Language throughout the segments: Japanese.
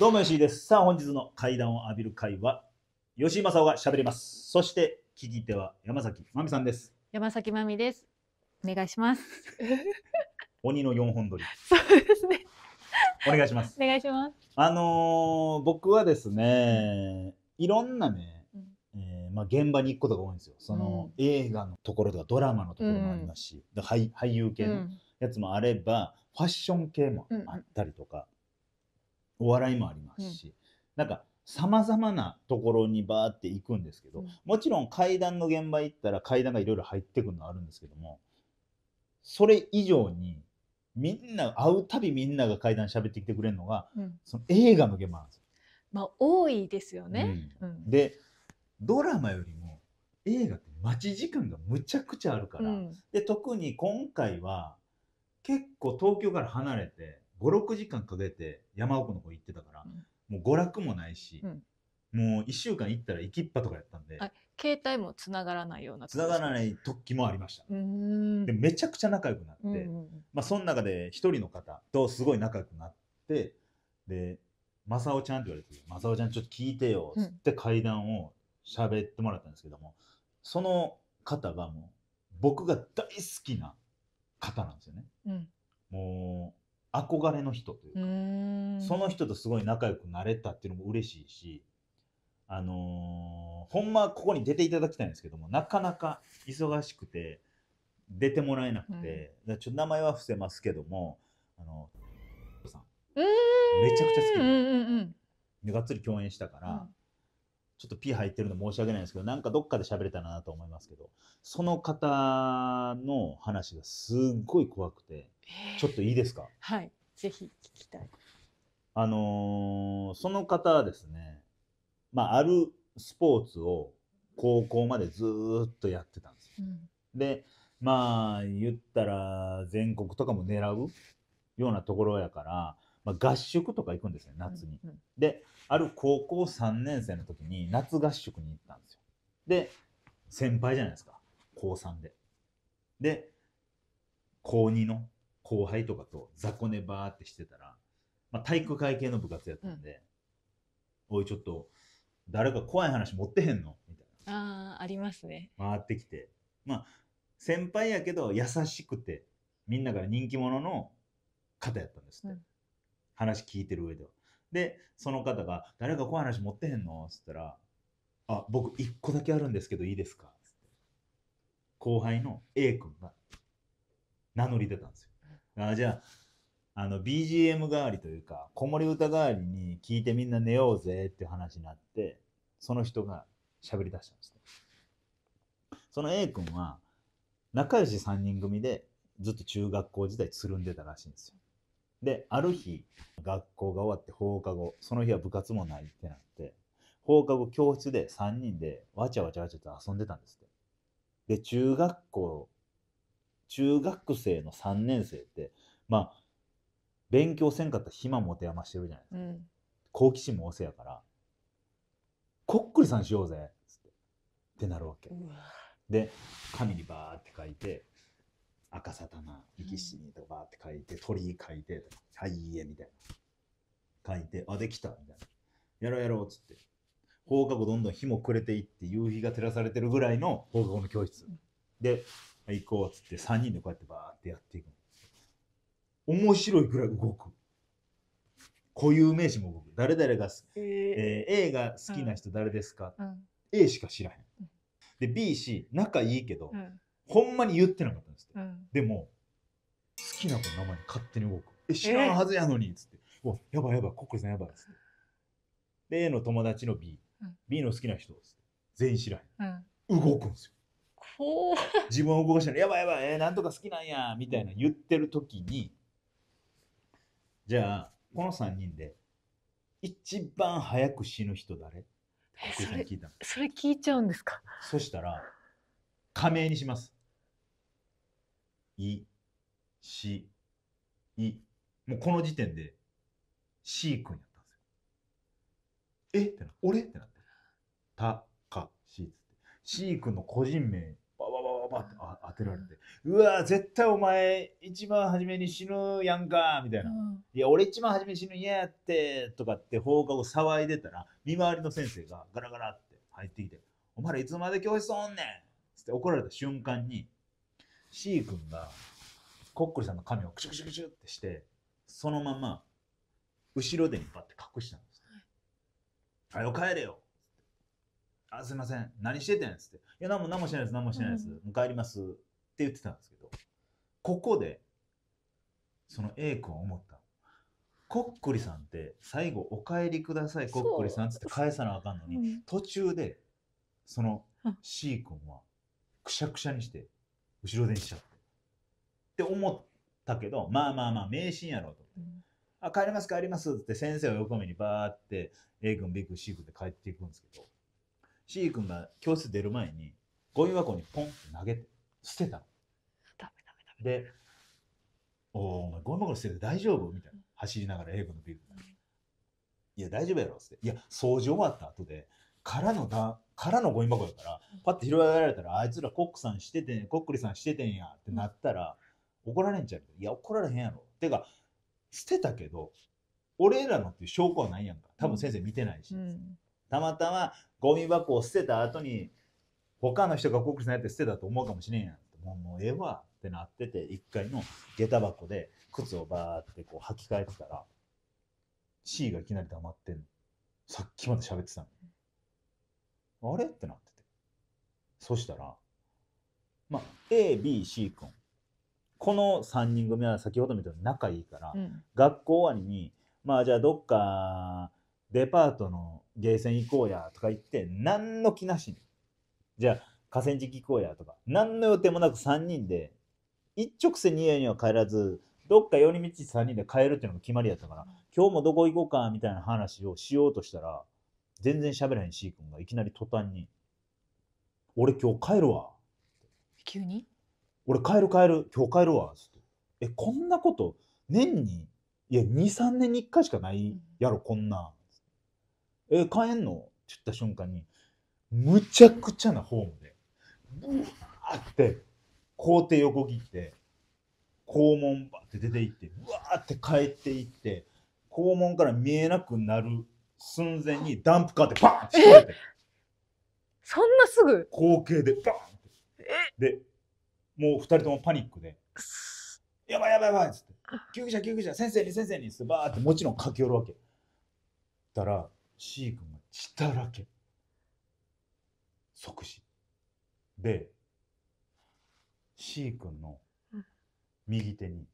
どうも吉井です。さあ本日の階段を浴びる会は吉井正夫が喋ります。そして聞き手は山崎真美さんです。山崎真美です。お願いします。鬼の四本撮り。そうですね。お願いします。お願いします。あのー、僕はですね、いろんなね。まあ、現場に行くことが多いんですよその、うん、映画のところとかドラマのところもありますし、うん、俳俳優系のやつもあれば、ファッション系もあったりとか、お笑いもありますし、なんかさまざまなところにバーって行くんですけど、もちろん階段の現場行ったら階段がいろいろ入ってくるのはあるんですけどもそれ以上にみんな会うたびみんなが階段喋ってきてくれるのが、うん、その映画の現場なんですよ。まあ多いですよね。うん、でドラマよりも映画って待ち時間がむちゃくちゃあるから、うん、で特に今回は結構東京から離れて56時間かけて山奥の方行ってたから、うん、もう娯楽もないし、うん、もう1週間行ったら行きっぱとかやったんで携帯もつながらないようなつながらない時もありましたでめちゃくちゃ仲良くなって、うんうん、まあ、その中で1人の方とすごい仲良くなってで「正雄ちゃん」って言われて「正雄ちゃんちょっと聞いてよ」っつって階段を喋ってもらったんですけども、その方がもう、僕が大好きな方なんですよね。うん、もう、憧れの人というか、うその人とすごい仲良くなれたっていうのも嬉しいし、あのー、ほんまここに出ていただきたいんですけども、なかなか忙しくて、出てもらえなくて、うん、ちょっと名前は伏せますけども、あの、さん、めちゃくちゃ好きで、うがっつり共演したから、ちょっとピー入ってるの申し訳ないんですけど、なんかどっかで喋れたらなと思いますけど、その方の話がすっごい怖くて、ちょっといいですかはい、ぜひ聞きたい。あのー、その方はですね、まあ、あるスポーツを高校までずっとやってたんですよ。うん、で、まあ、言ったら全国とかも狙うようなところやから、まあ、合宿とか行くんですね夏に。うんうん、である高校3年生の時に夏合宿に行ったんですよ。で先輩じゃないですか高3で。で高2の後輩とかと雑魚寝バーってしてたら、まあ、体育会系の部活やったんで「うん、おいちょっと誰か怖い話持ってへんの?」みたいな。あありますね。回ってきてまあ先輩やけど優しくてみんなから人気者の方やったんですって。うん話聞いてる上では。で、その方が、誰かこうい話持ってへんのっつったら、あ、僕1個だけあるんですけどいいですかって後輩の A 君が名乗り出たんですよ。あじゃあ、あの BGM 代わりというか、子守歌代わりに聞いてみんな寝ようぜっていう話になって、その人が喋り出したんですその A 君は仲良し3人組でずっと中学校時代つるんでたらしいんですよ。で、ある日、学校が終わって放課後、その日は部活もないってなって、放課後教室で3人でわちゃわちゃわちゃと遊んでたんですって。で、中学校、中学生の3年生って、まあ、勉強せんかったら暇持て余してるじゃないですか。うん、好奇心も旺盛やから、こっくりさんしようぜっってなるわけ。で、紙にバーって書いて、赤さな、力士にとかって書いて、鳥居書いてはいいえ」みたいな書いて「あできた」みたいな「やろうやろう」っつって放課後どんどん日も暮れていって夕日が照らされてるぐらいの放課後の教室で「行こう」っつって3人でこうやってバーってやっていく面白いぐらい動く固有名詞も動く誰々がす、えーえー、A が好きな人誰ですか、うん、A しか知らへん、で B C 仲いいけど、うんほんまに言ってなかったんですって、うん、でも好きな子の名前に勝手に動くえ知らんはずやのにっつって、えー、やばいやばいコックさんやばいっつって A の友達の B、うん、B の好きな人っつって全員知らへん、うん、動くんですよ自分を動かしたら「やばいやばい、えー、なんとか好きなんやみたいな言ってる時にじゃあこの3人で一番早く死ぬ人誰聞いたそれ聞いちゃうんですかそしたら仮名にしますい、し、い。もうこの時点で、C 君やったんですよ。えってな俺ってなって。た、か、しっつって。C 君の個人名、バババババってあ当てられて、うわ、絶対お前、一番初めに死ぬやんか、みたいな。うん、いや、俺一番初めに死ぬ嫌やって、とかって放課後騒いでたら、見回りの先生がガラガラって入ってきて、お前らいつまで教室おんねんって怒られた瞬間に、C 君がコックリさんの髪をクシュクシュクシュってしてそのまま後ろ手にバッて隠したんです、はい、あよ帰れよあすいません何しててんっつって「いや何も何もしてないです何もしてないです、うん、帰ります」って言ってたんですけどここでその A 君思ったコックリさんって最後「お帰りくださいコックリさん」っつって返さなあかんのに、うん、途中でその C 君はくしゃくしゃにして後ろ手にしちゃって。って思ったけど、まあまあまあ、迷信やろうと。うんあ、帰ります帰りますって先生を横目にバーって A 君、B 君、C 君って帰っていくんですけど、C 君が教室出る前にゴミ箱にポンって投げて、捨てたの。ダメダメダメ。で、おお、お前ゴミ箱に捨てて大丈夫みたいな。走りながら A 君の B 君、いや、大丈夫やろって。いや、掃除終わった後でからのだからのゴミ箱だからパッて拾られたらあいつらコックさんしててコックリさんしててんやってなったら怒られんちゃういや怒られへんやろてか捨てたけど俺らのっていう証拠はないやんか多分先生見てないし、うん、たまたまゴミ箱を捨てた後に他の人がコックリさんやって捨てたと思うかもしれんやんもうもうええわってなってて1階の下駄箱で靴をバーってこう履き替えてたら C がいきなり黙ってんのさっきまで喋ってたのあれってなってて。そしたら、まあ、A、B、C 君。この3人組は先ほど見たように仲いいから、うん、学校終わりに、まあじゃあどっかデパートのゲーセン行こうやとか言って、何の気なしに。じゃあ河川敷行こうやとか、何の予定もなく3人で、一直線に家には帰らず、どっか寄り道3人で帰るっていうのが決まりやったから、今日もどこ行こうかみたいな話をしようとしたら、全然喋らへん C 君がいきなり途端に「俺今日帰るわ」急に俺帰る帰る今日帰るわ」っつって「えこんなこと年にいや23年に1回しかないやろこんな」え帰んの?」って言った瞬間にむちゃくちゃなホームでブワーって校庭横切って校門バって出て行ってうわーって帰っていって校門から見えなくなる寸前にダンプカーでバーンってそんなすぐ後継でバーンってでもう2人ともパニックで「やばいやばいやばい」っつって「救急車救急車先生に先生に」っつってバーってもちろん駆け寄るわけたら C 君が血だらけ即死で C 君の右手に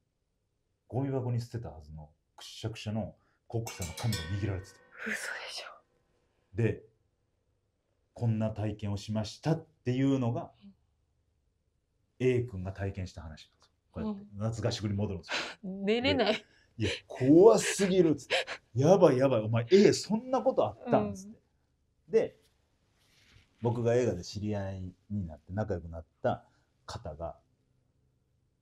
ゴミ箱に捨てたはずのくしゃくしゃのコックの紙が握られてた嘘でしょでこんな体験をしましたっていうのが、A 君が体験した話なんですよこうやって、夏合宿に戻るんですよ寝れないいや怖すぎるっつってやばいやばいお前 A そんなことあったんっつって、うん、で僕が映画で知り合いになって仲良くなった方が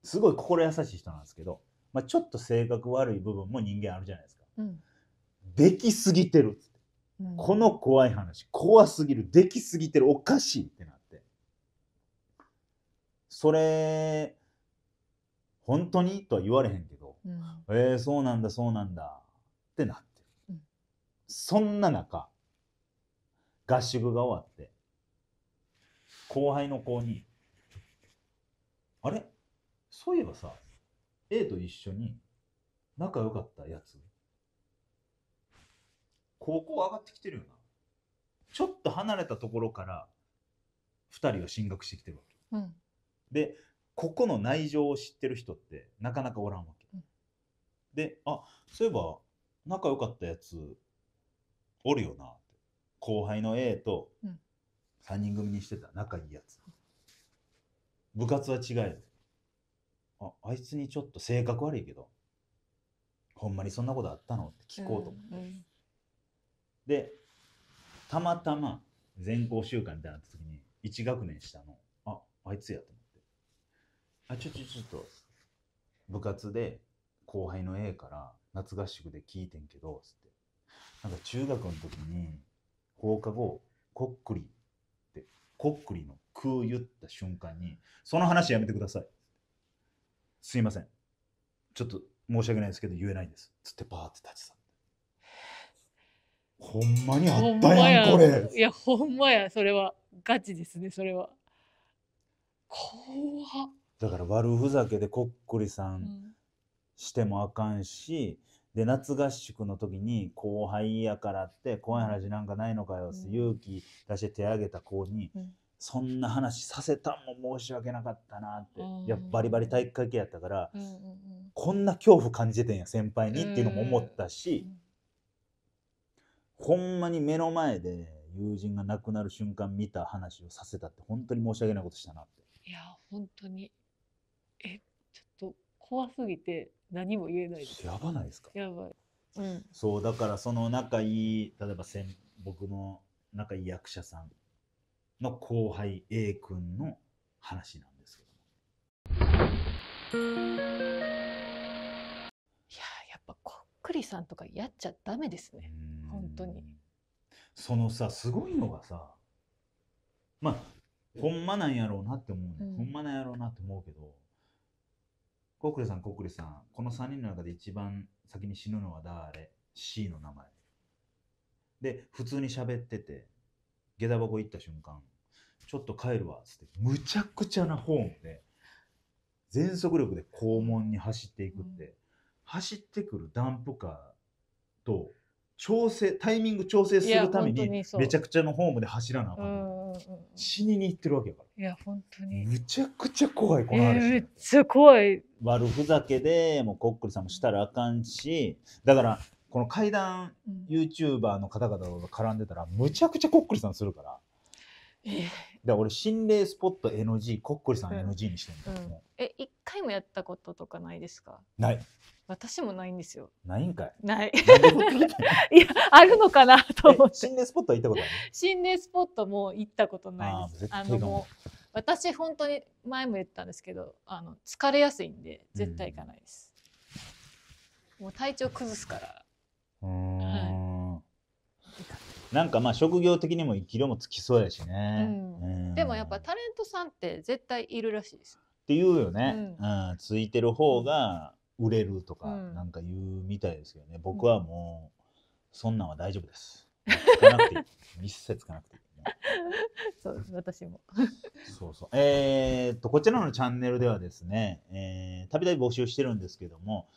すごい心優しい人なんですけど、まあ、ちょっと性格悪い部分も人間あるじゃないですか、うん、できすぎてる、うん、この怖い話怖すぎるできすぎてるおかしいってなってそれ本当にとは言われへんけど、うん、えー、そうなんだそうなんだってなってる、うん、そんな中合宿が終わって後輩の子に「あれそういえばさ A と一緒に仲良かったやつ高校上がってきてるよなちょっと離れたところから2人は進学してきてるわけ、うん、でここの内情を知ってる人ってなかなかおらんわけ、うん、であそういえば仲良かったやつおるよな後輩の A と3人組にしてた仲いいやつ、部活は違えどああいつにちょっと性格悪いけどほんまにそんなことあったのって聞こうと思って、うんでたまたま全校集会みたいな時に1学年下のああいつやと思ってあちょちょちょっと部活で後輩の A から夏合宿で聞いてんけどつってなんか中学の時に放課後こっくりってこっくりの「く」言った瞬間にその話やめてくださいすいませんちょっと申し訳ないですけど言えないんですつってパーって立ちた。ほんまにあったやんこれいやほんまやそれはガチですねそれは怖っだから悪ふざけでこっくりさんしてもあかんし、うん、で夏合宿の時に後輩やからって怖い話なんかないのかよって勇気出して手挙げた子に、そんな話させたんも申し訳なかったなって、うん、やっぱバリバリ体育会系やったから、こんな恐怖感じてんや先輩にっていうのも思ったし。うんほんまに目の前で友人が亡くなる瞬間見た話をさせたって本当に申し訳ないことしたなっていや本当にえちょっと怖すぎて何も言えないですやばないですかやばい、うん、そうだからその仲いい例えば先僕の仲いい役者さんの後輩 A 君の話なんですけどもいややっぱこっくりさんとかやっちゃダメですね、うん本当にそのさすごいのがさまあほんまなんやろうなって思うね、うん、ほんまなんやろうなって思うけどコクレさんコクレさんこの3人の中で一番先に死ぬのは誰 C の名前で普通に喋ってて下駄箱行った瞬間ちょっと帰るわっつってむちゃくちゃなホームで全速力で肛門に走っていくって、うん、走ってくるダンプカーと調整タイミング調整するためにめちゃくちゃのホームで走らなあかん死にに行ってるわけやからいや本当にめちゃくちゃ怖いこの話、えー、めっちゃ怖い悪ふざけでもうコックリさんもしたらあかんしだからこの階段 YouTuber の方々と絡んでたらむちゃくちゃコックリさんするから、えー、だ俺心霊スポット NG コックリさん NG にしてるんだ、うんうん、え一回もやったこととかないですかない私もないんですよ。ないんかい。ない。いや、あるのかなと思って。心霊スポット行ったことある心霊スポットも行ったことないです。あのもう、私本当に前も言ったんですけど、あの、疲れやすいんで、絶対行かないです。うん、もう体調崩すから。うん、はい。なんかまあ職業的にも生きるもつきそうやしね、うんでもやっぱタレントさんって絶対いるらしいですっていうよね、うんついてる方が売れるとかなんか言うみたいですけどね、うん、僕はもうそんなんは大丈夫です。つか一切つかなくてそう私もそうそうえー、っとこちらのチャンネルではですね、えー、たびたび募集してるんですけども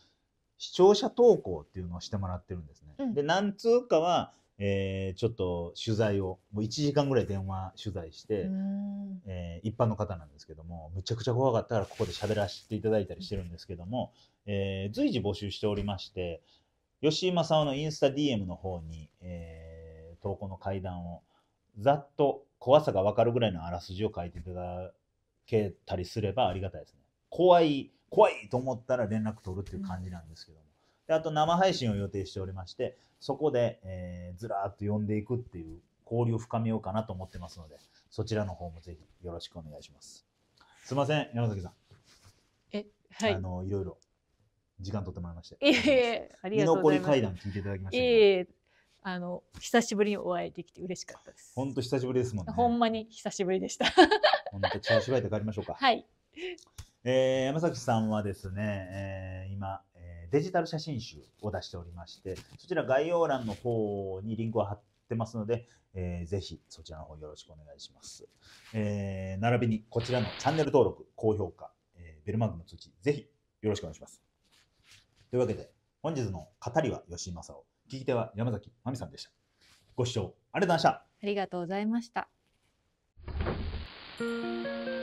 視聴者投稿っていうのをしてもらってるんですね、うん、で何通かはえー、ちょっと取材をもう1時間ぐらい電話取材して、えー、一般の方なんですけどもむちゃくちゃ怖かったからここで喋らせていただいたりしてるんですけども、えー、随時募集しておりまして吉井正夫のインスタ DM の方に、えー、投稿の階段をざっと怖さが分かるぐらいのあらすじを書いていただけたりすればありがたいですね。怖い怖いと思ったら連絡取るっていう感じなんですけども、であと生配信を予定しておりまして、そこで、えー、ずらーっと呼んでいくっていう交流を深めようかなと思ってますので、そちらの方もぜひよろしくお願いします。すいません、山崎さん。え、はい。あの、いろいろ時間取ってもらいまして。いえいえ、ありがとうございます。残り会談聞いていただきました、いえいえ、あの、久しぶりにお会いできて嬉しかったです。本当久しぶりですもんね。ほんまに久しぶりでした。本当、チャーシューバイト帰りましょうか。はい。えー、山崎さんはですね、えー、今、デジタル写真集を出しておりまして、そちら概要欄の方にリンクを貼ってますので、えー、ぜひそちらの方よろしくお願いします。えー、並びにこちらのチャンネル登録、高評価、えー、ベルマークの通知、ぜひよろしくお願いします。というわけで、本日の語りは吉井正夫、聞き手は山崎真美さんでした。ご視聴ありがとうございました。ありがとうございました。